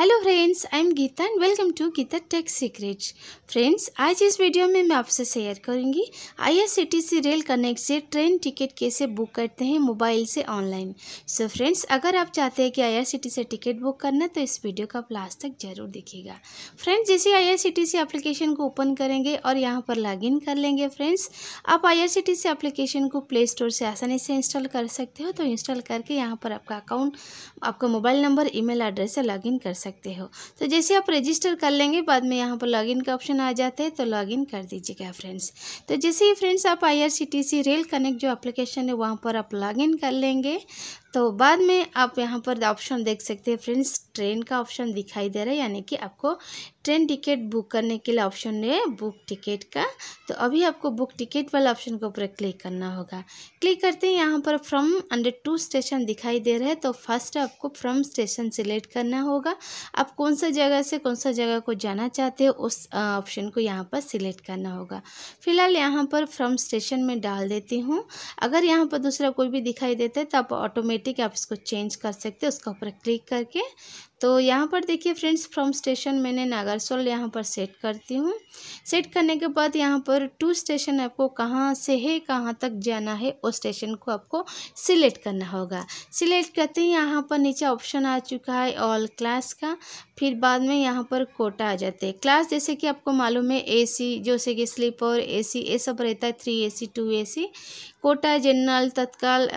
hello friends I am Geeta and welcome to Geeta tech secrets friends आज इस वीडियो में मैं आपसे शेयर करूंगी आईआरसीटीसी रेल कनेक्ट से ट्रेन टिकट कैसे बुक करते हैं मोबाइल से ऑनलाइन सो फ्रेंड्स अगर आप चाहते हैं कि आईआरसीटीसी टिकट बुक करना तो इस वीडियो का आप लास्ट तक जरूर देखिएगा फ्रेंड्स जैसे आईआरसीटीसी एप्लीकेशन को ओपन करेंगे और यहाँ पर लॉग कर लेंगे फ्रेंड्स आप आईआरसीटीसी एप्लीकेशन को प्ले स्टोर से आसानी से इंस्टॉल कर सकते हो तो इंस्टॉल करके यहाँ पर आपका अकाउंट आपका मोबाइल नंबर ई एड्रेस से लॉग कर सकते सकते हो तो जैसे आप रजिस्टर कर लेंगे बाद में यहाँ पर लॉगिन का ऑप्शन आ जाता है तो लॉगिन कर दीजिएगा फ्रेंड्स तो जैसे ही फ्रेंड्स आप आई रेल कनेक्ट जो एप्लीकेशन है वहाँ पर आप लॉगिन कर लेंगे तो बाद में आप यहाँ पर ऑप्शन देख सकते हैं फ्रेंड्स ट्रेन का ऑप्शन दिखाई दे रहा है यानी कि आपको ट्रेन टिकट बुक करने के लिए ऑप्शन है बुक टिकट का तो अभी आपको बुक टिकट वाला ऑप्शन के ऊपर क्लिक करना होगा क्लिक करते हैं यहाँ पर फ्रॉम अंडर टू स्टेशन दिखाई दे रहा है तो फर्स्ट आपको फ्रॉम स्टेशन सिलेक्ट करना होगा आप कौन सा जगह से कौन सा जगह को जाना चाहते हो उस ऑप्शन को यहाँ पर सिलेक्ट करना होगा फिलहाल यहाँ पर फ्रॉम स्टेशन में डाल देती हूँ अगर यहाँ पर दूसरा कोई भी दिखाई देता है तो आप ऑटोमेटिक ऑटोमेटिक आप इसको चेंज कर सकते हो उसका ऊपर क्लिक करके तो यहाँ पर देखिए फ्रेंड्स फ्रॉम स्टेशन मैंने नागरसोल यहाँ पर सेट करती हूँ सेट करने के बाद यहाँ पर टू स्टेशन आपको कहाँ से है कहाँ तक जाना है उस स्टेशन को आपको सिलेक्ट करना होगा सिलेक्ट करते ही यहाँ पर नीचे ऑप्शन आ चुका है ऑल क्लास का फिर बाद में यहाँ पर कोटा आ जाते हैं क्लास जैसे कि आपको मालूम है ए सी जैसे कि स्लीपर ए सी ये सब रहता है three A C two A C quota general tatkal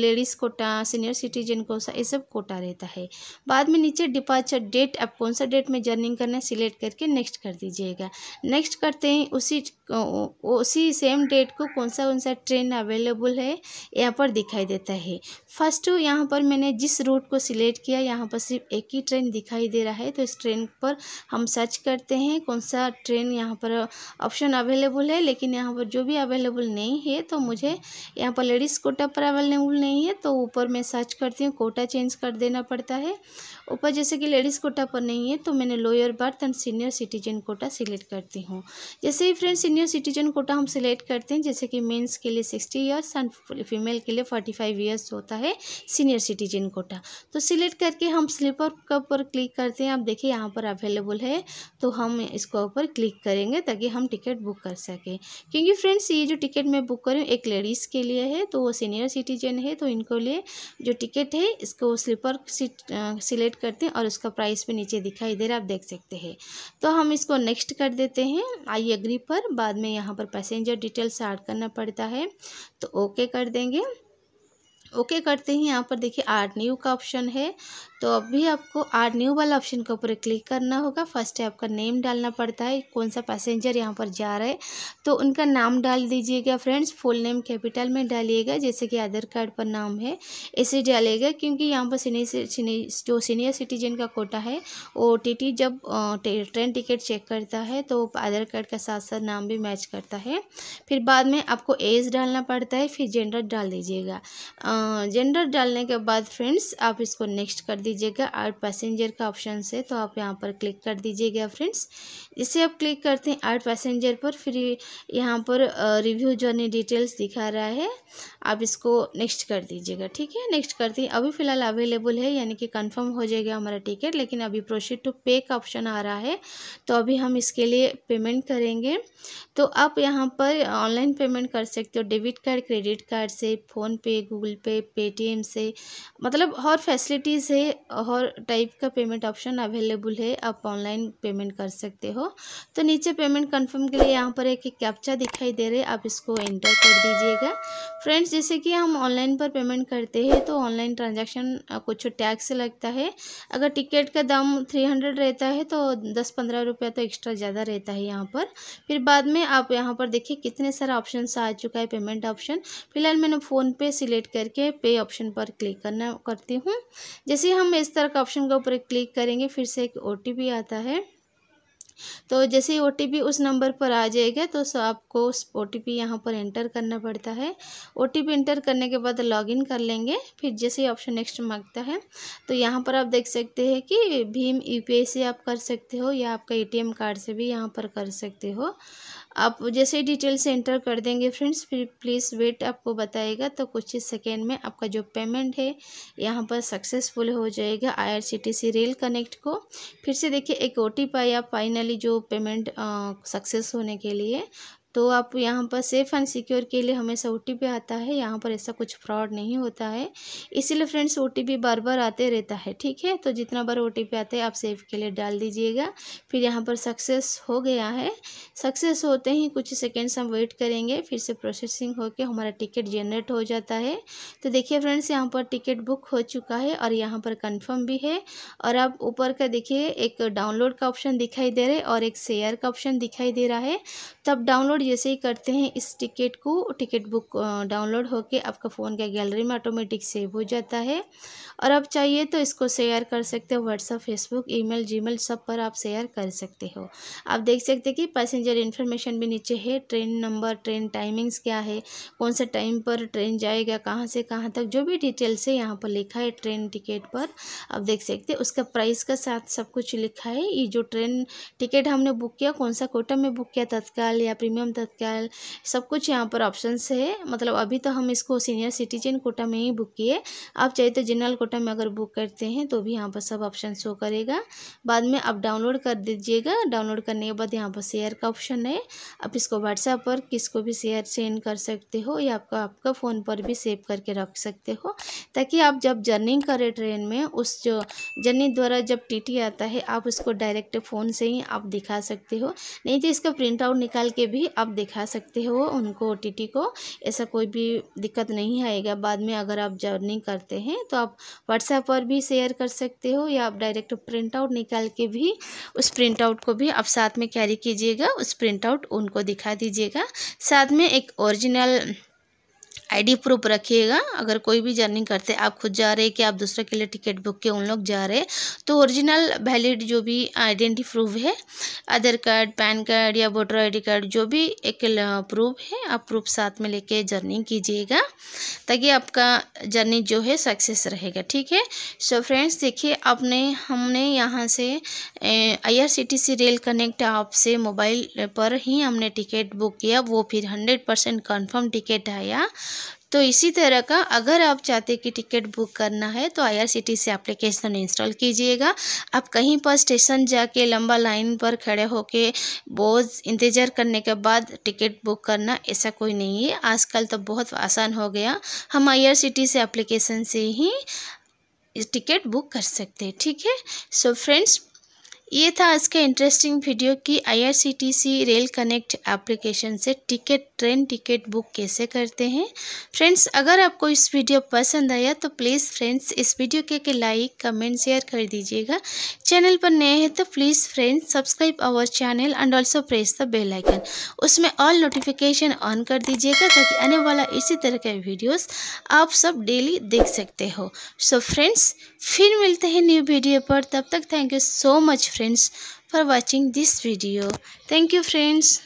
ladies quota senior citizen quota ये सब कोटा रहता है बाद में नीचे से डिपार्चर डेट आप कौन सा डेट में जर्निंग करना है सिलेक्ट करके नेक्स्ट कर दीजिएगा नेक्स्ट करते ही उसी उसी सेम डेट को कौन सा कौन सा ट्रेन अवेलेबल है यहाँ पर दिखाई देता है फर्स्ट यहाँ पर मैंने जिस रूट को सिलेक्ट किया यहाँ पर सिर्फ एक ही ट्रेन दिखाई दे रहा है तो इस ट्रेन पर हम सर्च करते हैं कौन सा ट्रेन यहाँ पर ऑप्शन अवेलेबल है लेकिन यहाँ पर जो भी अवेलेबल नहीं है तो मुझे यहाँ पर लेडीज़ कोटा पर अवेलेबल नहीं है तो ऊपर मैं सर्च करती हूँ कोटा चेंज कर देना पड़ता है ऊपर जैसे कि लेडीज़ कोटा पर नहीं है तो मैंने lower berth and senior citizen quota select करती हूँ जैसे ही फ्रेंड सीनियर सिटीजन कोटा हम सिलेक्ट करते हैं जैसे कि मेंस के लिए सिक्सटी ईयर्स एंड फीमेल के लिए फोर्टी फाइव ईयर्स होता है सीनियर सिटीजन कोटा तो सिलेक्ट करके हम स्लीपर कप पर क्लिक करते हैं आप देखिए यहाँ पर अवेलेबल है तो हम इसको ऊपर क्लिक करेंगे ताकि हम टिकट बुक कर सकें क्योंकि फ्रेंड्स ये जो टिकट मैं बुक करूँ एक लेडीज़ के लिए है तो वो सीनियर सिटीजन है तो इनको लिए जो टिकट है इसको स्लीपर सीट सिलेक्ट करते सकते हैं और इसका प्राइस भी नीचे दिखाई दे रहा है आप देख सकते हैं तो हम इसको नेक्स्ट कर देते हैं आई एग्री पर बाद में यहाँ पर पैसेंजर डिटेल्स ऐड करना पड़ता है तो ओके कर देंगे ओके करते ही यहाँ पर देखिए आर न्यू का ऑप्शन है तो अभी आपको आर न्यू वाला ऑप्शन के ऊपर क्लिक करना होगा फर्स्ट आपका नेम डालना पड़ता है कौन सा पैसेंजर यहाँ पर जा रहा है तो उनका नाम डाल दीजिएगा फ्रेंड्स फुल नेम कैपिटल में डालिएगा जैसे कि आधार कार्ड पर नाम है इसे डालेगा क्योंकि यहाँ पर सीनियर जो सीनियर सिटीजन का कोटा है ओ जब ट्रेन टिकट चेक करता है तो आधार कार्ड का साथ साथ नाम भी मैच करता है फिर बाद में आपको एज डालना पड़ता है फिर जेंडर डाल दीजिएगा जेंडर डालने के बाद फ्रेंड्स आप इसको नेक्स्ट कर दीजिएगा आर्ट पैसेंजर का ऑप्शन से तो आप यहाँ पर क्लिक कर दीजिएगा फ्रेंड्स जिसे आप क्लिक करते हैं आर्ट पैसेंजर पर फिर यहाँ पर रिव्यू जो डिटेल्स दिखा रहा है आप इसको नेक्स्ट कर दीजिएगा ठीक है नेक्स्ट कर दी अभी फ़िलहाल अवेलेबल है यानी कि कंफर्म हो जाएगा हमारा टिकट लेकिन अभी प्रोसीड टू पे का ऑप्शन आ रहा है तो अभी हम इसके लिए पेमेंट करेंगे तो आप यहाँ पर ऑनलाइन पेमेंट कर सकते हो डेबिट कार्ड क्रेडिट कार्ड से फ़ोनपे गूगल पे पेटीएम से मतलब हर फैसिलिटीज़ है हर टाइप का पेमेंट ऑप्शन अवेलेबल है आप ऑनलाइन पेमेंट कर सकते हो तो नीचे पेमेंट कन्फर्म के लिए यहाँ पर एक कैप्चा दिखाई दे रहे आप इसको एंटर कर दीजिएगा फ्रेंड्स जैसे कि हम ऑनलाइन पर पेमेंट करते हैं तो ऑनलाइन ट्रांजैक्शन कुछ टैक्स लगता है अगर टिकट का दाम थ्री हंड्रेड रहता है तो दस पंद्रह रुपया तो एक्स्ट्रा ज़्यादा रहता है यहाँ पर फिर बाद में आप यहाँ पर देखिए कितने सारे ऑप्शन आ चुका है पेमेंट ऑप्शन फिलहाल मैंने फ़ोनपे सिलेक्ट करके पे ऑप्शन पर क्लिक करना करती हूँ जैसे हम इस तरह का ऑप्शन के ऊपर क्लिक करेंगे फिर से एक ओ आता है तो जैसे ही ओ उस नंबर पर आ जाएगा तो सो आपको उस ओ टी पी यहाँ पर एंटर करना पड़ता है ओ टी एंटर करने के बाद लॉगिन कर लेंगे फिर जैसे ही ऑप्शन नेक्स्ट मांगता है तो यहाँ पर आप देख सकते हैं कि भीम यू से आप कर सकते हो या आपका ए कार्ड से भी यहाँ पर कर सकते हो आप जैसे डिटेल से एंटर कर देंगे फ्रेंड्स फिर प्लीज़ वेट आपको बताएगा तो कुछ ही सेकेंड में आपका जो पेमेंट है यहाँ पर सक्सेसफुल हो जाएगा आईआरसीटीसी रेल कनेक्ट को फिर से देखिए एक ओ टी पाया फाइनली जो पेमेंट सक्सेस होने के लिए तो आप यहाँ पर सेफ़ एंड सिक्योर के लिए हमेशा ओ आता है यहाँ पर ऐसा कुछ फ्रॉड नहीं होता है इसीलिए फ्रेंड्स ओ बार बार आते रहता है ठीक है तो जितना बार ओ आते हैं आप सेफ के लिए डाल दीजिएगा फिर यहाँ पर सक्सेस हो गया है सक्सेस होते ही कुछ सेकेंड्स हम वेट करेंगे फिर से प्रोसेसिंग होकर हमारा टिकट जनरेट हो जाता है तो देखिए फ्रेंड्स यहाँ पर टिकट बुक हो चुका है और यहाँ पर कन्फर्म भी है और आप ऊपर का देखिए एक डाउनलोड का ऑप्शन दिखाई दे रहा है और एक शेयर का ऑप्शन दिखाई दे रहा है तब डाउनलोड जैसे ही करते हैं इस टिकट को टिकट बुक डाउनलोड होके आपका फ़ोन के गैलरी में ऑटोमेटिक सेव हो जाता है और आप चाहिए तो इसको शेयर कर सकते हो व्हाट्सअप फेसबुक ईमेल जीमेल सब पर आप शेयर कर सकते हो आप देख सकते हैं कि पैसेंजर इन्फॉर्मेशन भी नीचे है ट्रेन नंबर ट्रेन टाइमिंग्स क्या है कौन सा टाइम पर ट्रेन जाएगा कहाँ से कहाँ तक जो भी डिटेल्स है यहाँ पर लिखा है ट्रेन टिकट पर आप देख सकते हैं उसका प्राइस का साथ सब कुछ लिखा है ये जो ट्रेन टिकट हमने बुक किया कौन सा कोटा में बुक किया तत्काल या प्रीमियम तत्काल सब कुछ यहाँ पर ऑप्शन है मतलब अभी तो हम इसको सीनियर सिटीजन कोटा में ही बुक किए आप चाहे तो जनरल कोटा में अगर बुक करते हैं तो भी यहाँ पर सब ऑप्शन शो करेगा बाद में आप डाउनलोड कर दीजिएगा डाउनलोड करने के बाद यहाँ पर शेयर का ऑप्शन है आप इसको व्हाट्सएप पर किसको भी शेयर सेंड कर सकते हो या आपका आपका फ़ोन पर भी सेव करके रख सकते हो ताकि आप जब जर्निंग करें ट्रेन में उस जो जर्नी द्वारा जब टीटी आता है आप उसको डायरेक्ट फ़ोन से ही आप दिखा सकते हो नहीं तो इसका प्रिंट आउट निकाल के भी आप आप दिखा सकते हो उनको ओ को ऐसा कोई भी दिक्कत नहीं आएगा बाद में अगर आप जर्नी करते हैं तो आप व्हाट्सएप पर भी शेयर कर सकते हो या आप डायरेक्ट प्रिंट आउट निकाल के भी उस प्रिंट आउट को भी आप साथ में कैरी कीजिएगा उस प्रिंट आउट उनको दिखा दीजिएगा साथ में एक ओरिजिनल आईडी प्रूफ रखिएगा अगर कोई भी जर्नी करते आप खुद जा रहे कि आप दूसरे के लिए टिकट बुक के उन लोग जा रहे तो ओरिजिनल वैलिड जो भी आइडेंटी प्रूफ है आधार कार्ड पैन कार्ड या वोटर आई कार्ड जो भी एक प्रूफ है आप प्रूफ साथ में लेके जर्नी कीजिएगा ताकि आपका जर्नी जो है सक्सेस रहेगा ठीक है सो फ्रेंड्स देखिए आपने हमने यहाँ से आई आईआरसीटीसी रेल कनेक्ट आपसे से मोबाइल पर ही हमने टिकट बुक किया वो फिर हंड्रेड परसेंट कन्फर्म टिकट आया तो इसी तरह का अगर आप चाहते कि टिकट बुक करना है तो टी से एप्लीकेशन इंस्टॉल कीजिएगा आप कहीं पर स्टेशन जाके लंबा लाइन पर खड़े होके बहुत इंतज़ार करने के बाद टिकट बुक करना ऐसा कोई नहीं है आजकल तो बहुत आसान हो गया हम टी से एप्लीकेशन से ही टिकट बुक कर सकते हैं ठीक है सो फ्रेंड्स ये था आज का इंटरेस्टिंग वीडियो कि सी रेल कनेक्ट एप्लीकेशन से टिकट ट्रेन टिकट बुक कैसे करते हैं फ्रेंड्स अगर आपको इस वीडियो पसंद आया तो प्लीज़ फ्रेंड्स इस वीडियो के, के लाइक कमेंट शेयर कर दीजिएगा चैनल पर नए हैं तो please friends subscribe our channel and also press the bell icon उसमें ऑल नोटिफिकेशन ऑन कर दीजिएगा ताकि आने वाला इसी तरह के वीडियोस आप सब डेली देख सकते हो सो so, फ्रेंड्स फिर मिलते हैं न्यू वीडियो पर तब तक thank you so much friends for watching this video thank you friends